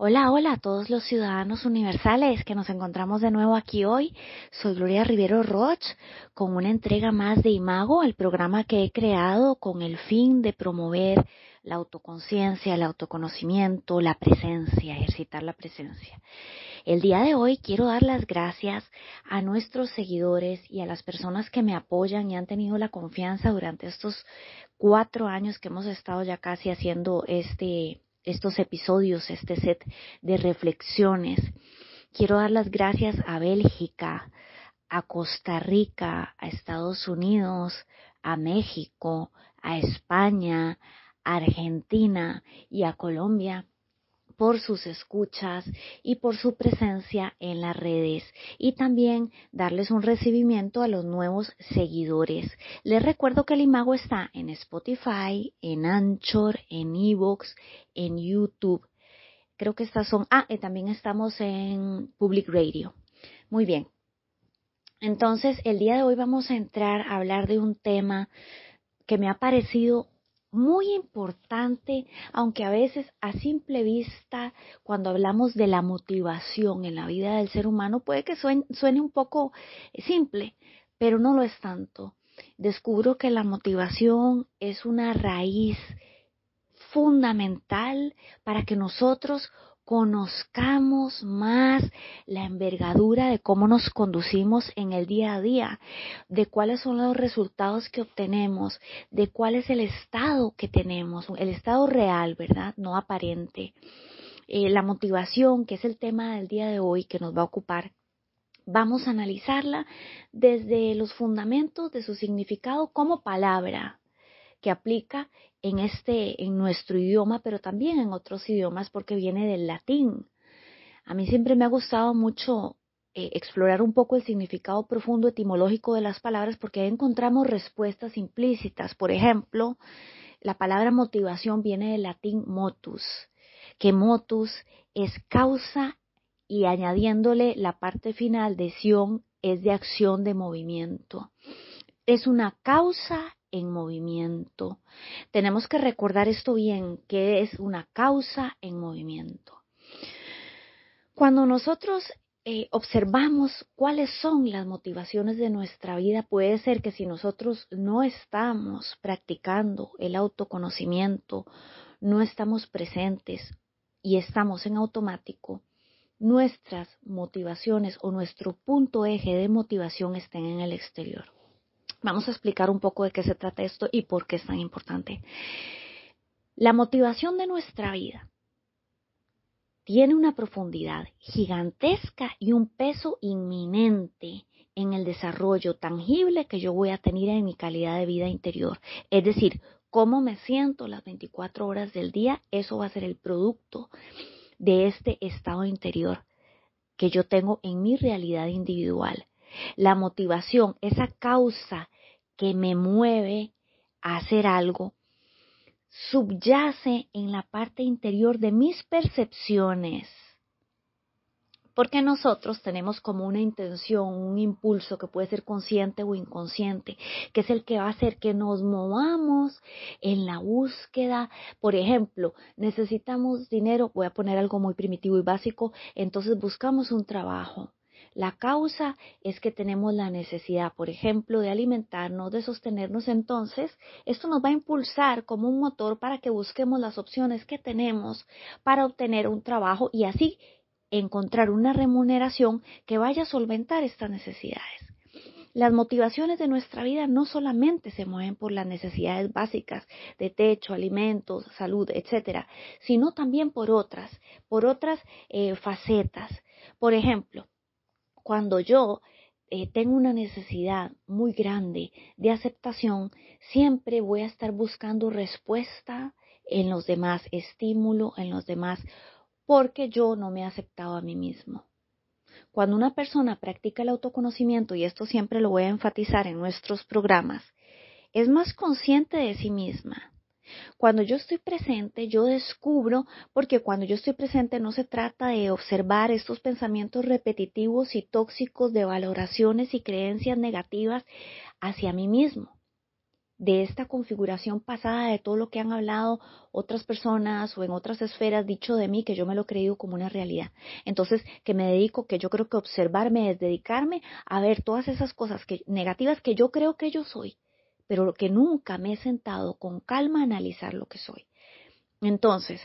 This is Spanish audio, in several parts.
Hola, hola a todos los ciudadanos universales que nos encontramos de nuevo aquí hoy. Soy Gloria Rivero Roch con una entrega más de Imago, al programa que he creado con el fin de promover la autoconciencia, el autoconocimiento, la presencia, ejercitar la presencia. El día de hoy quiero dar las gracias a nuestros seguidores y a las personas que me apoyan y han tenido la confianza durante estos cuatro años que hemos estado ya casi haciendo este estos episodios, este set de reflexiones. Quiero dar las gracias a Bélgica, a Costa Rica, a Estados Unidos, a México, a España, a Argentina y a Colombia por sus escuchas y por su presencia en las redes y también darles un recibimiento a los nuevos seguidores. Les recuerdo que el Imago está en Spotify, en Anchor, en Evox, en YouTube. Creo que estas son... Ah, y también estamos en Public Radio. Muy bien. Entonces, el día de hoy vamos a entrar a hablar de un tema que me ha parecido muy importante, aunque a veces a simple vista, cuando hablamos de la motivación en la vida del ser humano, puede que suene, un poco eh, simple, pero no lo es tanto. Descubro que la motivación es una raíz fundamental para que nosotros conozcamos más la envergadura de cómo nos conducimos en el día a día, de cuáles son los resultados que obtenemos, de cuál es el estado que tenemos, el estado real, ¿verdad? No aparente. Eh, la motivación, que es el tema del día de hoy que nos va a ocupar. Vamos a analizarla desde los fundamentos de su significado como palabra, que aplica en este, en nuestro idioma, pero también en otros idiomas porque viene del latín. A mí siempre me ha gustado mucho eh, explorar un poco el significado profundo etimológico de las palabras porque ahí encontramos respuestas implícitas. Por ejemplo, la palabra motivación viene del latín motus, que motus es causa y añadiéndole la parte final de sion es de acción de movimiento. Es una causa en movimiento. Tenemos que recordar esto bien, que es una causa en movimiento. Cuando nosotros eh, observamos cuáles son las motivaciones de nuestra vida, puede ser que si nosotros no estamos practicando el autoconocimiento, no estamos presentes y estamos en automático, nuestras motivaciones o nuestro punto eje de motivación estén en el exterior. Vamos a explicar un poco de qué se trata esto y por qué es tan importante. La motivación de nuestra vida tiene una profundidad gigantesca y un peso inminente en el desarrollo tangible que yo voy a tener en mi calidad de vida interior. Es decir, cómo me siento las 24 horas del día, eso va a ser el producto de este estado interior que yo tengo en mi realidad individual la motivación, esa causa que me mueve a hacer algo, subyace en la parte interior de mis percepciones. Porque nosotros tenemos como una intención, un impulso que puede ser consciente o inconsciente, que es el que va a hacer que nos movamos en la búsqueda. Por ejemplo, necesitamos dinero, voy a poner algo muy primitivo y básico, entonces buscamos un trabajo la causa es que tenemos la necesidad, por ejemplo, de alimentarnos, de sostenernos. Entonces, esto nos va a impulsar como un motor para que busquemos las opciones que tenemos para obtener un trabajo y así encontrar una remuneración que vaya a solventar estas necesidades. Las motivaciones de nuestra vida no solamente se mueven por las necesidades básicas de techo, alimentos, salud, etcétera, sino también por otras, por otras eh, facetas. Por ejemplo, cuando yo eh, tengo una necesidad muy grande de aceptación, siempre voy a estar buscando respuesta en los demás, estímulo en los demás, porque yo no me he aceptado a mí mismo. Cuando una persona practica el autoconocimiento, y esto siempre lo voy a enfatizar en nuestros programas, es más consciente de sí misma, cuando yo estoy presente, yo descubro, porque cuando yo estoy presente no se trata de observar estos pensamientos repetitivos y tóxicos de valoraciones y creencias negativas hacia mí mismo de esta configuración pasada de todo lo que han hablado otras personas o en otras esferas dicho de mí que yo me lo he creído como una realidad. Entonces, que me dedico, que yo creo que observarme es dedicarme a ver todas esas cosas negativas que yo creo que yo soy pero que nunca me he sentado con calma a analizar lo que soy. Entonces,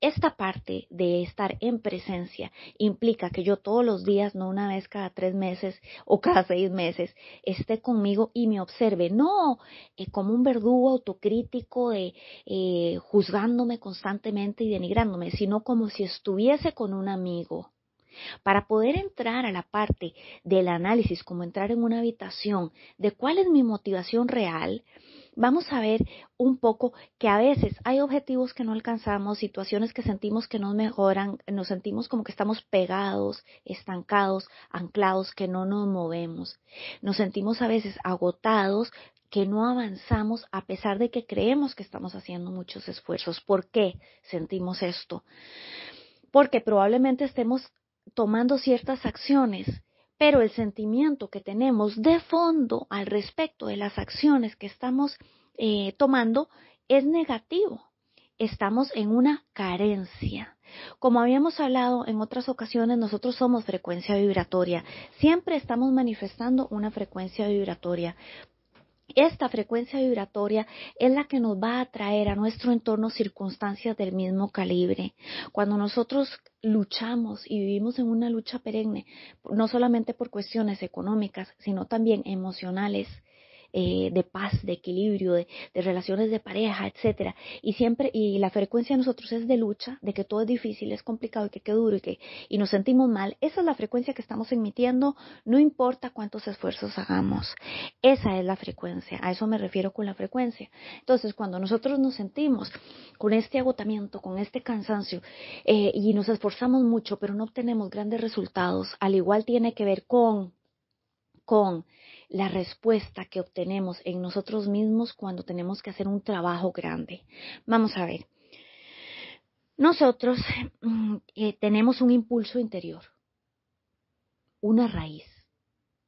esta parte de estar en presencia implica que yo todos los días, no una vez cada tres meses o cada seis meses, esté conmigo y me observe, no eh, como un verdugo autocrítico eh, juzgándome constantemente y denigrándome, sino como si estuviese con un amigo para poder entrar a la parte del análisis, como entrar en una habitación, de cuál es mi motivación real, vamos a ver un poco que a veces hay objetivos que no alcanzamos, situaciones que sentimos que no mejoran, nos sentimos como que estamos pegados, estancados, anclados, que no nos movemos. Nos sentimos a veces agotados, que no avanzamos a pesar de que creemos que estamos haciendo muchos esfuerzos. ¿Por qué sentimos esto? Porque probablemente estemos tomando ciertas acciones, pero el sentimiento que tenemos de fondo al respecto de las acciones que estamos eh, tomando es negativo. Estamos en una carencia. Como habíamos hablado en otras ocasiones, nosotros somos frecuencia vibratoria. Siempre estamos manifestando una frecuencia vibratoria. Esta frecuencia vibratoria es la que nos va a traer a nuestro entorno circunstancias del mismo calibre. Cuando nosotros luchamos y vivimos en una lucha perenne, no solamente por cuestiones económicas, sino también emocionales, eh, de paz, de equilibrio, de, relaciones de pareja, etcétera. Y siempre, y la frecuencia de nosotros es de lucha, de que todo es difícil, es complicado y que qué duro y que y nos sentimos mal. Esa es la frecuencia que estamos emitiendo, no importa cuántos esfuerzos hagamos. Esa es la frecuencia, a eso me refiero con la frecuencia. Entonces, cuando nosotros nos sentimos con este agotamiento, con este cansancio, eh, y nos esforzamos mucho, pero no obtenemos grandes resultados, al igual tiene que ver con, con la respuesta que obtenemos en nosotros mismos cuando tenemos que hacer un trabajo grande. Vamos a ver. Nosotros mm, eh, tenemos un impulso interior, una raíz,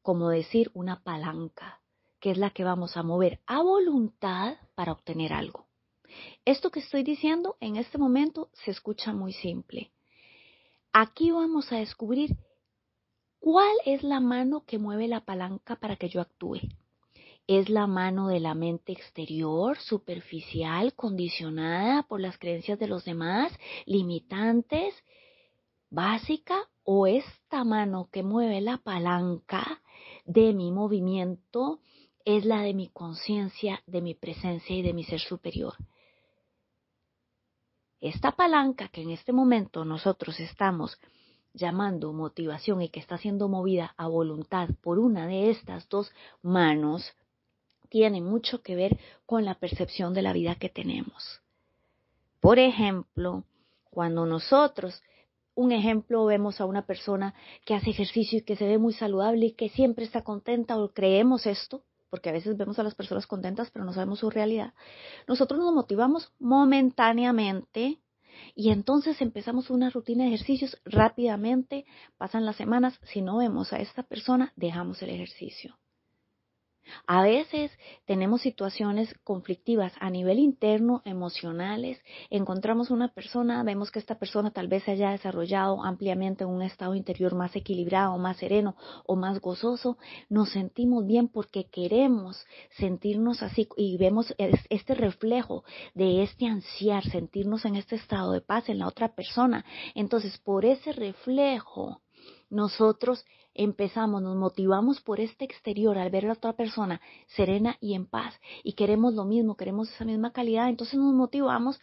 como decir una palanca, que es la que vamos a mover a voluntad para obtener algo. Esto que estoy diciendo en este momento se escucha muy simple. Aquí vamos a descubrir ¿Cuál es la mano que mueve la palanca para que yo actúe? ¿Es la mano de la mente exterior, superficial, condicionada por las creencias de los demás, limitantes, básica? ¿O esta mano que mueve la palanca de mi movimiento es la de mi conciencia, de mi presencia y de mi ser superior? Esta palanca que en este momento nosotros estamos llamando motivación y que está siendo movida a voluntad por una de estas dos manos, tiene mucho que ver con la percepción de la vida que tenemos. Por ejemplo, cuando nosotros, un ejemplo, vemos a una persona que hace ejercicio y que se ve muy saludable y que siempre está contenta o creemos esto, porque a veces vemos a las personas contentas pero no sabemos su realidad, nosotros nos motivamos momentáneamente y entonces empezamos una rutina de ejercicios rápidamente, pasan las semanas, si no vemos a esta persona, dejamos el ejercicio. A veces tenemos situaciones conflictivas a nivel interno, emocionales, encontramos una persona, vemos que esta persona tal vez se haya desarrollado ampliamente en un estado interior más equilibrado, más sereno o más gozoso, nos sentimos bien porque queremos sentirnos así y vemos este reflejo de este ansiar, sentirnos en este estado de paz en la otra persona. Entonces, por ese reflejo, nosotros empezamos, nos motivamos por este exterior al ver a otra persona serena y en paz y queremos lo mismo, queremos esa misma calidad, entonces nos motivamos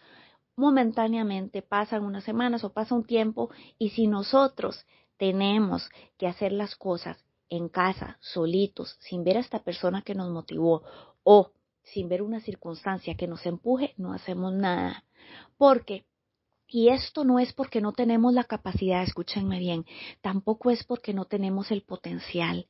momentáneamente, pasan unas semanas o pasa un tiempo y si nosotros tenemos que hacer las cosas en casa, solitos, sin ver a esta persona que nos motivó o sin ver una circunstancia que nos empuje, no hacemos nada. Porque y esto no es porque no tenemos la capacidad, escúchenme bien, tampoco es porque no tenemos el potencial.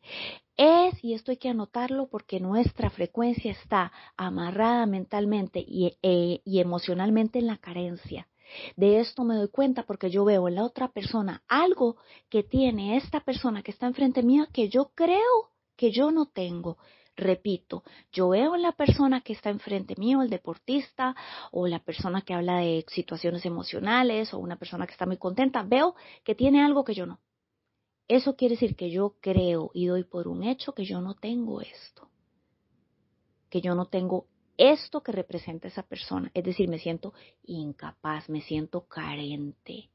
Es, y esto hay que anotarlo porque nuestra frecuencia está amarrada mentalmente eh, y, emocionalmente en la carencia. De esto me doy cuenta porque yo veo en la otra persona algo que tiene esta persona que está enfrente mía que yo creo que yo no tengo. Repito, yo veo la persona que está enfrente mío, el deportista, o la persona que habla de situaciones emocionales, o una persona que está muy contenta, veo que tiene algo que yo no. Eso quiere decir que yo creo y doy por un hecho que yo no tengo esto, que yo no tengo esto que representa esa persona. Es decir, me siento incapaz, me siento carente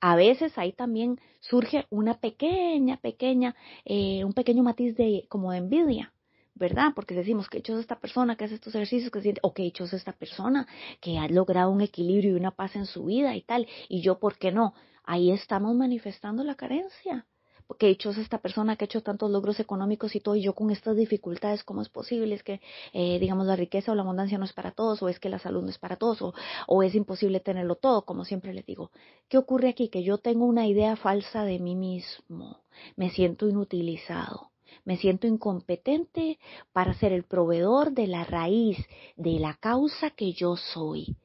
a veces ahí también surge una pequeña, pequeña, eh, un pequeño matiz de como de envidia. ¿Verdad? Porque decimos que hecho esta persona que hace estos ejercicios, que siente, o que hecho esta persona que ha logrado un equilibrio y una paz en su vida y tal, y yo, ¿por qué no? Ahí estamos manifestando la carencia que hecho esta persona que ha hecho tantos logros económicos y todo, y yo con estas dificultades, ¿cómo es posible? Es que, eh, digamos, la riqueza o la abundancia no es para todos, o es que la salud no es para todos, o, o es imposible tenerlo todo, como siempre les digo. ¿Qué ocurre aquí? Que yo tengo una idea falsa de mí mismo, me siento inutilizado. Me siento incompetente para ser el proveedor de la raíz, de la causa que yo soy.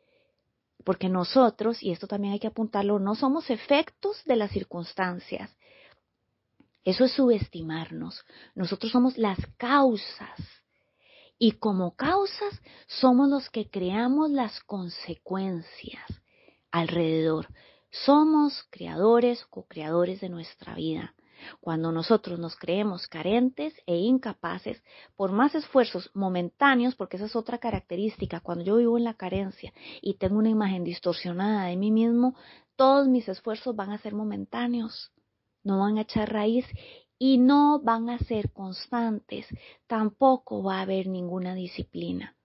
Porque nosotros, y esto también hay que apuntarlo, no somos efectos de las circunstancias. Eso es subestimarnos. Nosotros somos las causas. Y como causas somos los que creamos las consecuencias alrededor. Somos creadores, co-creadores de nuestra vida. Cuando nosotros nos creemos carentes e incapaces, por más esfuerzos momentáneos, porque esa es otra característica, cuando yo vivo en la carencia y tengo una imagen distorsionada de mí mismo, todos mis esfuerzos van a ser momentáneos no van a echar raíz y no van a ser constantes, tampoco va a haber ninguna disciplina.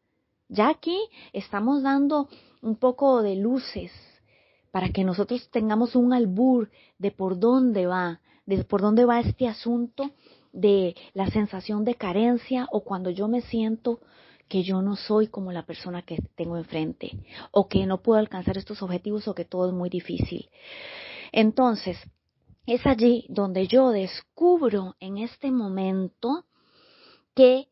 Ya aquí estamos dando un poco de luces para que nosotros tengamos un albur de por dónde va, de por dónde va este asunto de la sensación de carencia o cuando yo me siento que yo no soy como la persona que tengo enfrente o que no puedo alcanzar estos objetivos o que todo es muy difícil. Entonces, es allí donde yo descubro en este momento que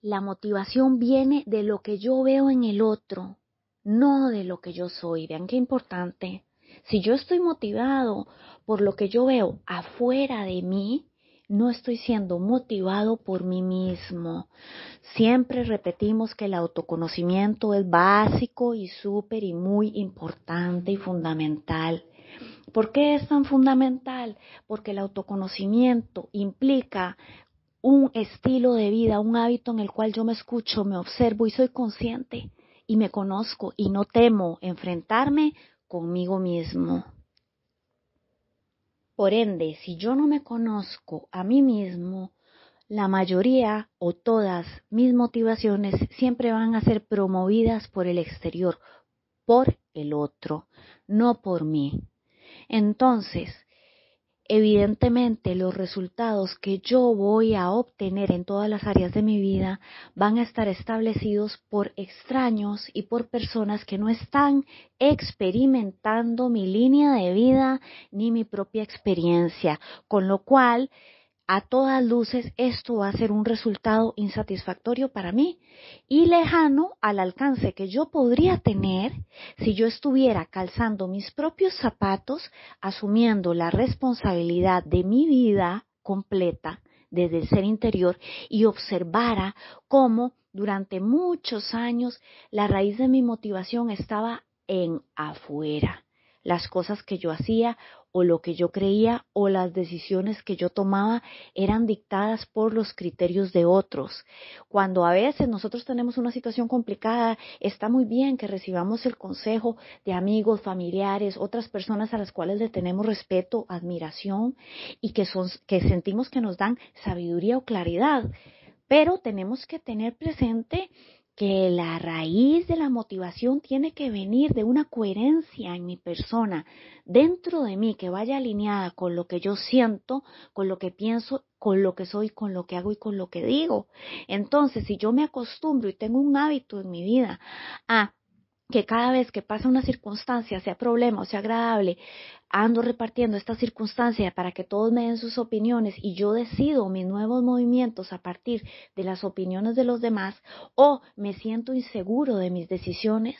la motivación viene de lo que yo veo en el otro, no de lo que yo soy. Vean qué importante. Si yo estoy motivado por lo que yo veo afuera de mí, no estoy siendo motivado por mí mismo. Siempre repetimos que el autoconocimiento es básico y súper y muy importante y fundamental. ¿Por qué es tan fundamental? Porque el autoconocimiento implica un estilo de vida, un hábito en el cual yo me escucho, me observo y soy consciente y me conozco y no temo enfrentarme conmigo mismo. Por ende, si yo no me conozco a mí mismo, la mayoría o todas mis motivaciones siempre van a ser promovidas por el exterior, por el otro, no por mí. Entonces, evidentemente los resultados que yo voy a obtener en todas las áreas de mi vida van a estar establecidos por extraños y por personas que no están experimentando mi línea de vida ni mi propia experiencia, con lo cual a todas luces esto va a ser un resultado insatisfactorio para mí y lejano al alcance que yo podría tener si yo estuviera calzando mis propios zapatos, asumiendo la responsabilidad de mi vida completa desde el ser interior y observara cómo durante muchos años la raíz de mi motivación estaba en afuera las cosas que yo hacía o lo que yo creía o las decisiones que yo tomaba eran dictadas por los criterios de otros. Cuando a veces nosotros tenemos una situación complicada, está muy bien que recibamos el consejo de amigos, familiares, otras personas a las cuales le tenemos respeto, admiración y que, son, que sentimos que nos dan sabiduría o claridad. Pero tenemos que tener presente que la raíz de la motivación tiene que venir de una coherencia en mi persona, dentro de mí, que vaya alineada con lo que yo siento, con lo que pienso, con lo que soy, con lo que hago y con lo que digo. Entonces, si yo me acostumbro y tengo un hábito en mi vida a que cada vez que pasa una circunstancia, sea problema o sea agradable, ando repartiendo esta circunstancia para que todos me den sus opiniones y yo decido mis nuevos movimientos a partir de las opiniones de los demás, o me siento inseguro de mis decisiones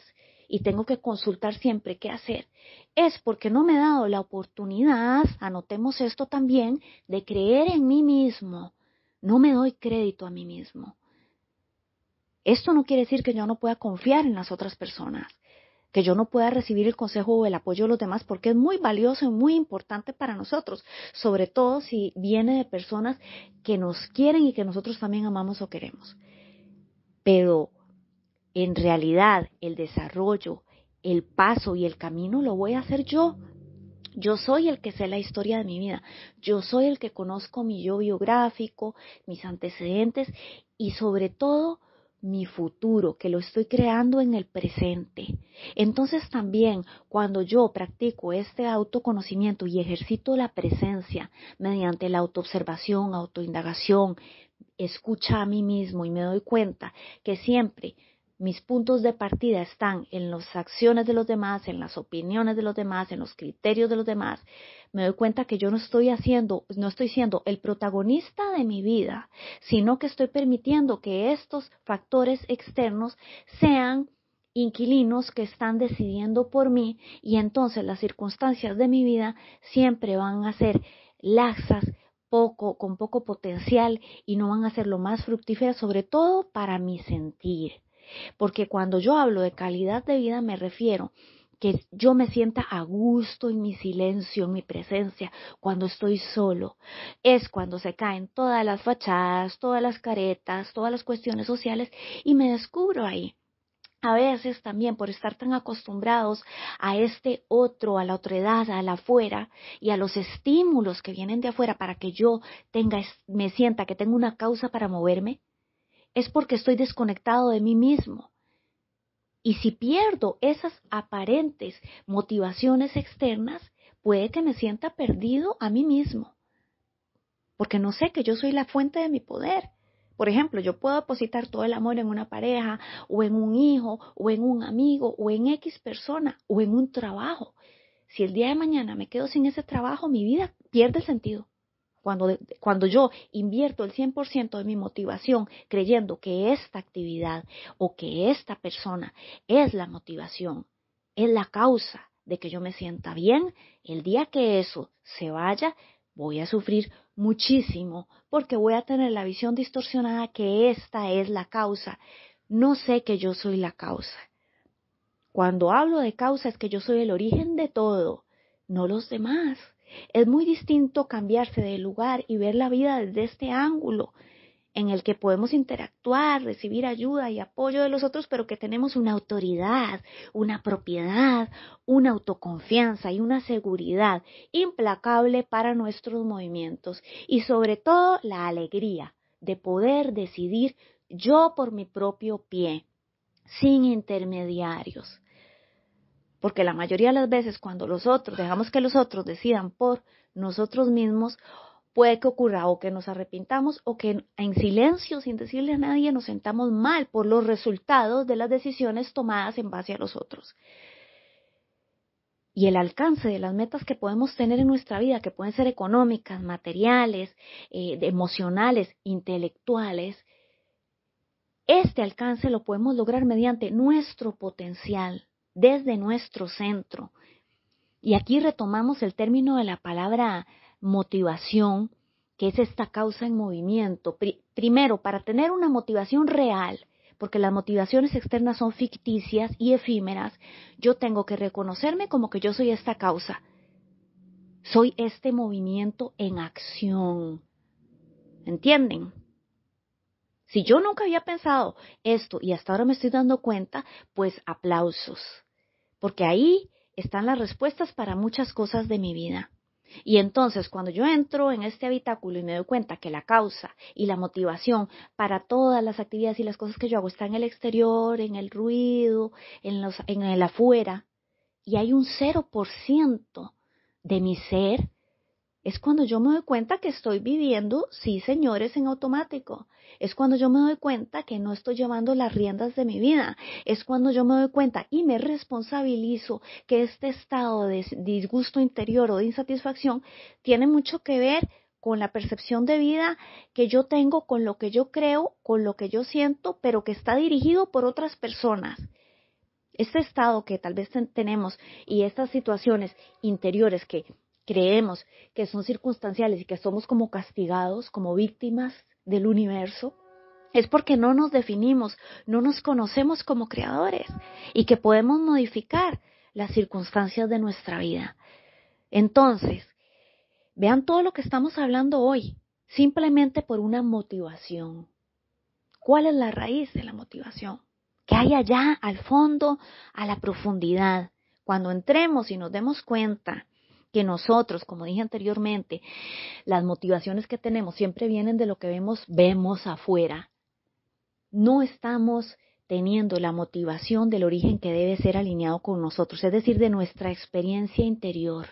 y tengo que consultar siempre qué hacer, es porque no me he dado la oportunidad, anotemos esto también, de creer en mí mismo. No me doy crédito a mí mismo. Esto no quiere decir que yo no pueda confiar en las otras personas, que yo no pueda recibir el consejo o el apoyo de los demás, porque es muy valioso y muy importante para nosotros, sobre todo si viene de personas que nos quieren y que nosotros también amamos o queremos. Pero en realidad el desarrollo, el paso y el camino lo voy a hacer yo. Yo soy el que sé la historia de mi vida, yo soy el que conozco mi yo biográfico, mis antecedentes y sobre todo mi futuro, que lo estoy creando en el presente. Entonces también cuando yo practico este autoconocimiento y ejercito la presencia mediante la autoobservación, autoindagación, escucha a mí mismo y me doy cuenta que siempre mis puntos de partida están en las acciones de los demás, en las opiniones de los demás, en los criterios de los demás, me doy cuenta que yo no estoy haciendo, no estoy siendo el protagonista de mi vida, sino que estoy permitiendo que estos factores externos sean inquilinos que están decidiendo por mí y entonces las circunstancias de mi vida siempre van a ser laxas, poco, con poco potencial y no van a ser lo más fructíferas, sobre todo para mi sentir. Porque cuando yo hablo de calidad de vida me refiero que yo me sienta a gusto en mi silencio, en mi presencia, cuando estoy solo. Es cuando se caen todas las fachadas, todas las caretas, todas las cuestiones sociales y me descubro ahí. A veces también por estar tan acostumbrados a este otro, a la edad, a la afuera y a los estímulos que vienen de afuera para que yo tenga, me sienta que tengo una causa para moverme, es porque estoy desconectado de mí mismo. Y si pierdo esas aparentes motivaciones externas, puede que me sienta perdido a mí mismo. Porque no sé que yo soy la fuente de mi poder. Por ejemplo, yo puedo depositar todo el amor en una pareja, o en un hijo, o en un amigo, o en X persona, o en un trabajo. Si el día de mañana me quedo sin ese trabajo, mi vida pierde el sentido cuando, yo invierto el 100% de mi motivación creyendo que esta actividad o que esta persona es la motivación, es la causa de que yo me sienta bien, el día que eso se vaya, voy a sufrir muchísimo porque voy a tener la visión distorsionada que esta es la causa. No sé que yo soy la causa. Cuando hablo de causa es que yo soy el origen de todo no los demás. Es muy distinto cambiarse de lugar y ver la vida desde este ángulo en el que podemos interactuar, recibir ayuda y apoyo de los otros, pero que tenemos una autoridad, una propiedad, una autoconfianza y una seguridad implacable para nuestros movimientos y sobre todo la alegría de poder decidir yo por mi propio pie, sin intermediarios. Porque la mayoría de las veces cuando los otros, dejamos que los otros decidan por nosotros mismos, puede que ocurra o que nos arrepintamos o que en silencio, sin decirle a nadie, nos sentamos mal por los resultados de las decisiones tomadas en base a los otros. Y el alcance de las metas que podemos tener en nuestra vida, que pueden ser económicas, materiales, eh, emocionales, intelectuales, este alcance lo podemos lograr mediante nuestro potencial, desde nuestro centro. Y aquí retomamos el término de la palabra motivación, que es esta causa en movimiento. primero, para tener una motivación real, porque las motivaciones externas son ficticias y efímeras, yo tengo que reconocerme como que yo soy esta causa. Soy este movimiento en acción. ¿Entienden? Si yo nunca había pensado esto y hasta ahora me estoy dando cuenta, pues aplausos porque ahí están las respuestas para muchas cosas de mi vida. Y entonces cuando yo entro en este habitáculo y me doy cuenta que la causa y la motivación para todas las actividades y las cosas que yo hago está en el exterior, en el ruido, en, en el afuera, y hay un 0% de mi ser es cuando yo me doy cuenta que estoy viviendo, sí señores, en automático. Es cuando yo me doy cuenta que no estoy llevando las riendas de mi vida. Es cuando yo me doy cuenta y me responsabilizo que este estado de disgusto interior o de insatisfacción tiene mucho que ver con la percepción de vida que yo tengo, con lo que yo creo, con lo que yo siento, pero que está dirigido por otras personas. Este estado que tal vez tenemos y estas situaciones interiores que creemos que son circunstanciales y que somos como castigados, como víctimas del universo, es porque no nos definimos, no nos conocemos como creadores y que podemos modificar las circunstancias de nuestra vida. Entonces, vean todo lo que estamos hablando hoy, simplemente por una motivación. ¿Cuál es la raíz de la motivación? Que hay allá al fondo, a la profundidad? Cuando entremos y nos demos cuenta que nosotros, como dije anteriormente, las motivaciones que tenemos siempre vienen de lo que vemos, vemos afuera, no estamos teniendo la motivación del origen que debe ser alineado con nosotros, es decir, de nuestra experiencia interior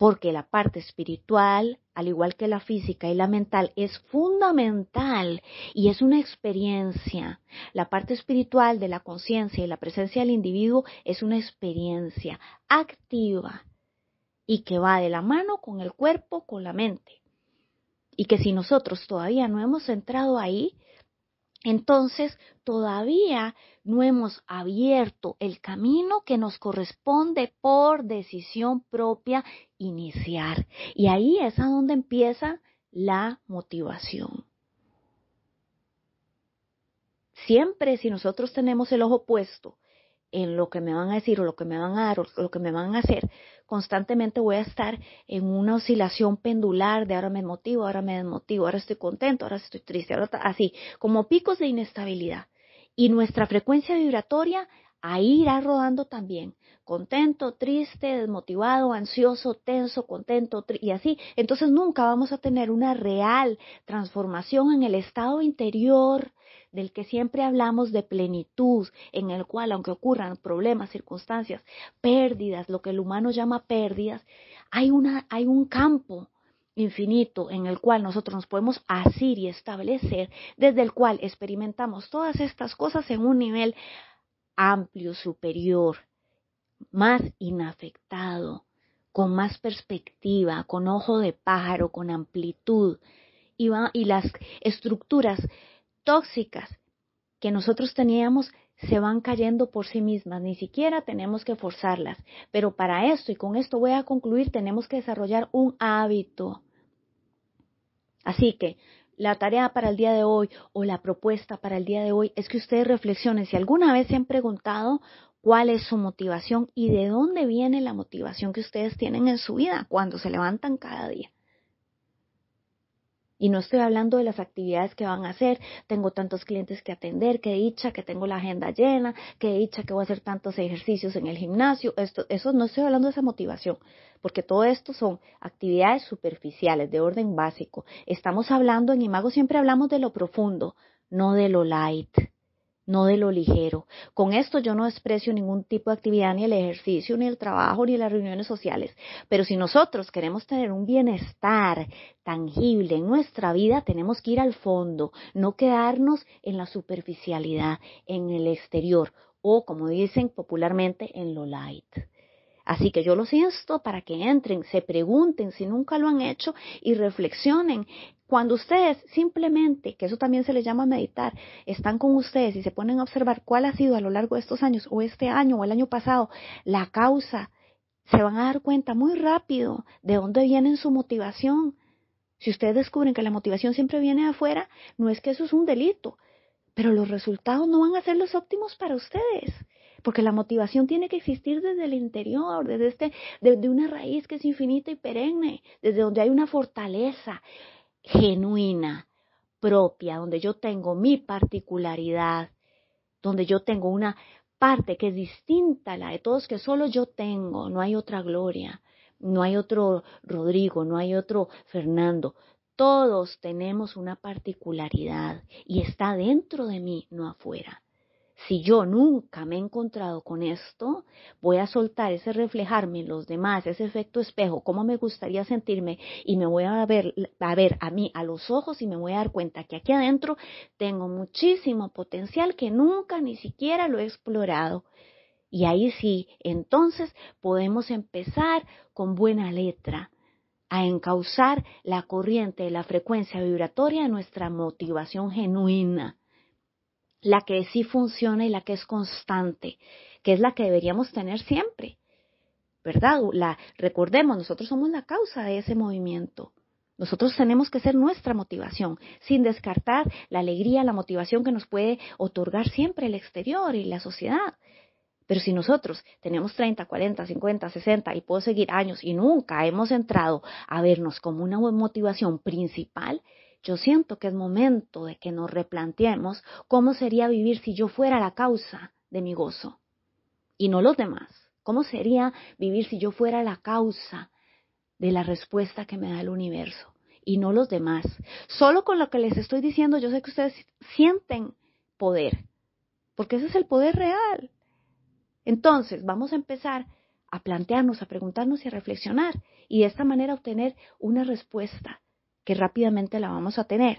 porque la parte espiritual, al igual que la física y la mental, es fundamental y es una experiencia. La parte espiritual de la conciencia y la presencia del individuo es una experiencia activa y que va de la mano con el cuerpo, con la mente. Y que si nosotros todavía no hemos entrado ahí, entonces, todavía no hemos abierto el camino que nos corresponde por decisión propia iniciar. Y ahí es a donde empieza la motivación. Siempre si nosotros tenemos el ojo puesto en lo que me van a decir o lo que me van a dar o lo que me van a hacer, constantemente voy a estar en una oscilación pendular de ahora me motivo, ahora me desmotivo, ahora estoy contento, ahora estoy triste, ahora así, como picos de inestabilidad. Y nuestra frecuencia vibratoria a irá rodando también, contento, triste, desmotivado, ansioso, tenso, contento y así. Entonces nunca vamos a tener una real transformación en el estado interior del que siempre hablamos de plenitud, en el cual aunque ocurran problemas, circunstancias, pérdidas, lo que el humano llama pérdidas, hay una hay un campo infinito en el cual nosotros nos podemos asir y establecer, desde el cual experimentamos todas estas cosas en un nivel amplio, superior, más inafectado, con más perspectiva, con ojo de pájaro, con amplitud, y, y las estructuras tóxicas que nosotros teníamos se van cayendo por sí mismas, ni siquiera tenemos que forzarlas. Pero para esto, y con esto voy a concluir, tenemos que desarrollar un hábito. Así que la tarea para el día de hoy o la propuesta para el día de hoy es que ustedes reflexionen si alguna vez se han preguntado cuál es su motivación y de dónde viene la motivación que ustedes tienen en su vida cuando se levantan cada día. Y no estoy hablando de las actividades que van a hacer, tengo tantos clientes que atender, que dicha que tengo la agenda llena, que dicha que voy a hacer tantos ejercicios en el gimnasio, esto, eso no estoy hablando de esa motivación, porque todo esto son actividades superficiales, de orden básico. Estamos hablando, en Imago siempre hablamos de lo profundo, no de lo light no de lo ligero. Con esto yo no desprecio ningún tipo de actividad, ni el ejercicio, ni el trabajo, ni las reuniones sociales. Pero si nosotros queremos tener un bienestar tangible en nuestra vida, tenemos que ir al fondo, no quedarnos en la superficialidad, en el exterior o, como dicen popularmente, en lo light. Así que yo los insto para que entren, se pregunten si nunca lo han hecho y reflexionen. Cuando ustedes simplemente, que eso también se les llama meditar, están con ustedes y se ponen a observar cuál ha sido a lo largo de estos años o este año o el año pasado la causa, se van a dar cuenta muy rápido de dónde viene su motivación. Si ustedes descubren que la motivación siempre viene de afuera, no es que eso es un delito, pero los resultados no van a ser los óptimos para ustedes. Porque la motivación tiene que existir desde el interior, desde, este, desde una raíz que es infinita y perenne, desde donde hay una fortaleza genuina, propia, donde yo tengo mi particularidad, donde yo tengo una parte que es distinta a la de todos, que solo yo tengo, no hay otra gloria, no hay otro Rodrigo, no hay otro Fernando. Todos tenemos una particularidad y está dentro de mí, no afuera si yo nunca me he encontrado con esto, voy a soltar ese reflejarme en los demás, ese efecto espejo, cómo me gustaría sentirme y me voy a ver, a ver a mí a los ojos y me voy a dar cuenta que aquí adentro tengo muchísimo potencial que nunca ni siquiera lo he explorado. Y ahí sí, entonces podemos empezar con buena letra a encauzar la corriente, la frecuencia vibratoria de nuestra motivación genuina la que sí funciona y la que es constante, que es la que deberíamos tener siempre. ¿Verdad? La, recordemos, nosotros somos la causa de ese movimiento. Nosotros tenemos que ser nuestra motivación, sin descartar la alegría, la motivación que nos puede otorgar siempre el exterior y la sociedad. Pero si nosotros tenemos 30, 40, 50, 60 y puedo seguir años y nunca hemos entrado a vernos como una motivación principal, yo siento que es momento de que nos replanteemos cómo sería vivir si yo fuera la causa de mi gozo y no los demás. ¿Cómo sería vivir si yo fuera la causa de la respuesta que me da el universo y no los demás? Solo con lo que les estoy diciendo, yo sé que ustedes sienten poder, porque ese es el poder real. Entonces, vamos a empezar a plantearnos, a preguntarnos y a reflexionar y de esta manera obtener una respuesta que rápidamente la vamos a tener.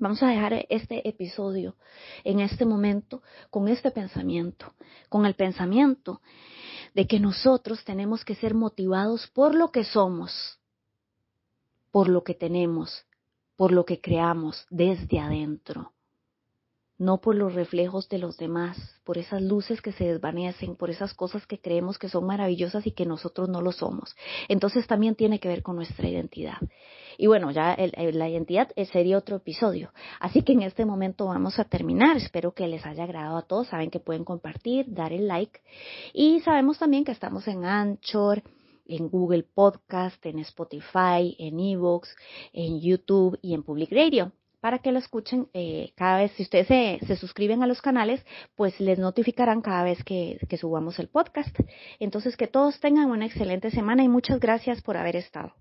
Vamos a dejar este episodio en este momento con este pensamiento, con el pensamiento de que nosotros tenemos que ser motivados por lo que somos, por lo que tenemos, por lo que creamos desde adentro no por los reflejos de los demás, por esas luces que se desvanecen, por esas cosas que creemos que son maravillosas y que nosotros no lo somos. Entonces también tiene que ver con nuestra identidad. Y bueno, ya la identidad eh, sería otro episodio. Así que en este momento vamos a terminar. Espero que les haya agradado a todos. Saben que pueden compartir, dar el like. Y sabemos también que estamos en Anchor, en Google Podcast, en Spotify, en Evox, en YouTube y en Public Radio para que lo escuchen eh, cada vez, si ustedes se, suscriben a los canales, pues les notificarán cada vez que subamos el podcast. Entonces, que todos tengan una excelente semana y muchas gracias por haber estado.